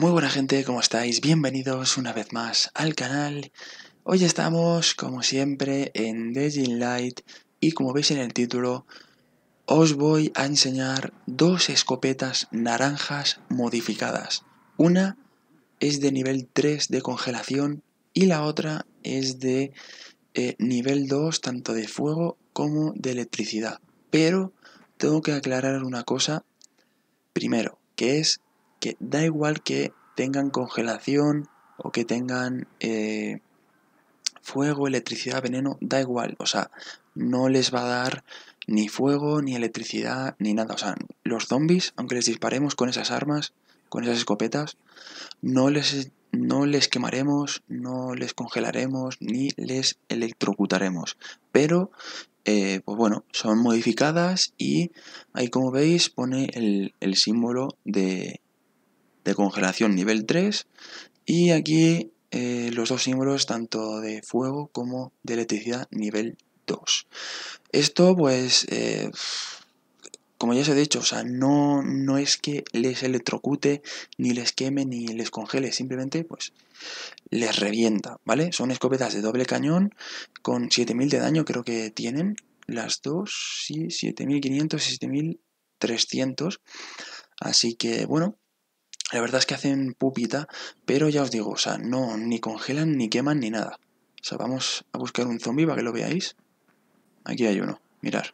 Muy buena gente, ¿cómo estáis? Bienvenidos una vez más al canal. Hoy estamos, como siempre, en Dejin Light y como veis en el título, os voy a enseñar dos escopetas naranjas modificadas. Una es de nivel 3 de congelación y la otra es de eh, nivel 2 tanto de fuego como de electricidad. Pero tengo que aclarar una cosa primero, que es que da igual que tengan congelación o que tengan eh, fuego, electricidad, veneno, da igual. O sea, no les va a dar ni fuego, ni electricidad, ni nada. O sea, los zombies, aunque les disparemos con esas armas, con esas escopetas, no les, no les quemaremos, no les congelaremos, ni les electrocutaremos. Pero, eh, pues bueno, son modificadas y ahí como veis pone el símbolo de, de congelación nivel 3 y aquí eh, los dos símbolos tanto de fuego como de electricidad nivel 2. Esto pues, eh, como ya os he dicho, o sea, no, no es que les electrocute, ni les queme, ni les congele, simplemente pues les revienta, ¿vale? Son escopetas de doble cañón con 7000 de daño creo que tienen, las dos, sí, 7500 y 7300. Así que bueno, la verdad es que hacen pupita, pero ya os digo, o sea, no, ni congelan, ni queman, ni nada. O sea, vamos a buscar un zombie para que lo veáis. Aquí hay uno, mirar.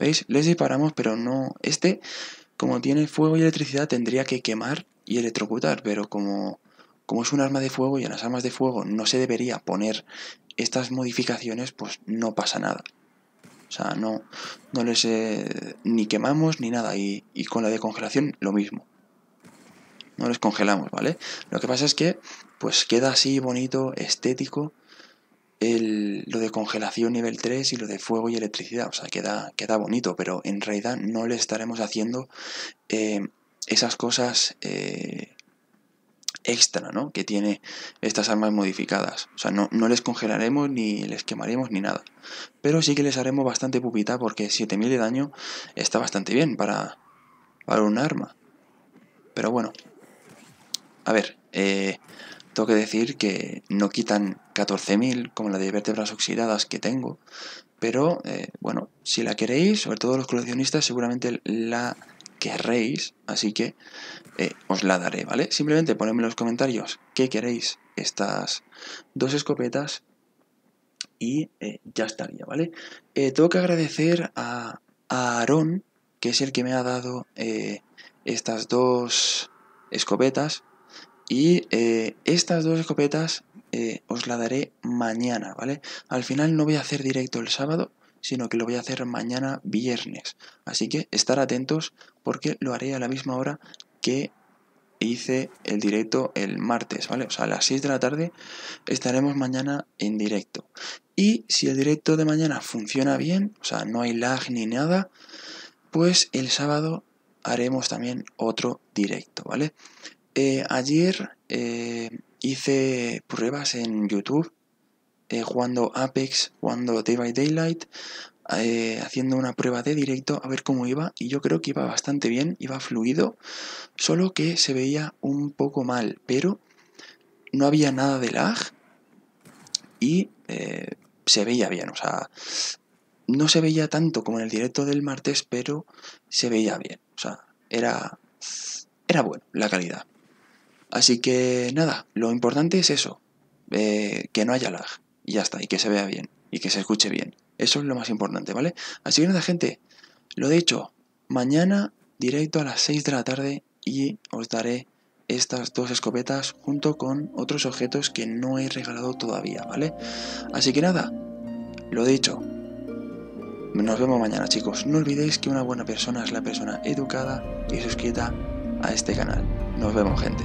¿Veis? Les disparamos, pero no... Este, como tiene fuego y electricidad, tendría que quemar y electrocutar, pero como, como es un arma de fuego y en las armas de fuego no se debería poner estas modificaciones, pues no pasa nada. O sea, no, no les eh, ni quemamos ni nada. Y, y con la de congelación lo mismo no les congelamos, ¿vale? Lo que pasa es que pues queda así bonito, estético, lo de congelación nivel 3 y lo de fuego y electricidad, o sea, queda, queda bonito, pero en realidad no le estaremos haciendo eh, esas cosas eh, extra, ¿no? Que tiene estas armas modificadas. O sea, no, no, les congelaremos, ni les quemaremos, ni nada. Pero sí que les haremos bastante pupita porque 7000 de daño está bastante bien para, para un arma. Pero bueno, a ver, eh, tengo que decir que no quitan 14.000 como la de vértebras oxidadas que tengo, pero eh, bueno, si la queréis, sobre todo los coleccionistas, seguramente la querréis, así que eh, os la daré, ¿vale? Simplemente ponedme en los comentarios qué queréis estas dos escopetas y ya estaría, ¿vale? tengo que agradecer a, a, Aarón, que es el que me ha dado estas dos escopetas, y eh, estas dos escopetas eh, os la daré mañana, ¿vale? Al final no voy a hacer directo el sábado, sino que lo voy a hacer mañana viernes. Así que estar atentos porque lo haré a la misma hora que hice el directo el martes, ¿vale? O sea, a las 6 de la tarde estaremos mañana en directo. Y si el directo de mañana funciona bien, o sea, no hay lag ni nada, pues el sábado haremos también otro directo, ¿vale? Eh, ayer eh, hice pruebas en YouTube eh, jugando Apex, jugando Day by Daylight, haciendo una prueba de directo a ver cómo iba y yo creo que iba bastante bien, iba fluido, solo que se veía un poco mal, pero no había nada de lag y se veía bien, o sea, no se veía tanto como en el directo del martes, pero se veía bien, o sea, era, era bueno la calidad. Así que nada, lo importante es eso, eh, que no haya lag y ya está, y que se vea bien y que se escuche bien. Eso es lo más importante, ¿vale? Así que nada, gente, lo dicho, mañana directo a las 6 de la tarde y os daré estas dos escopetas junto con otros objetos que no he regalado todavía, ¿vale? Así que nada, lo dicho, nos vemos mañana chicos. No olvidéis que una buena persona es la persona educada y suscrita a este canal. Nos vemos gente.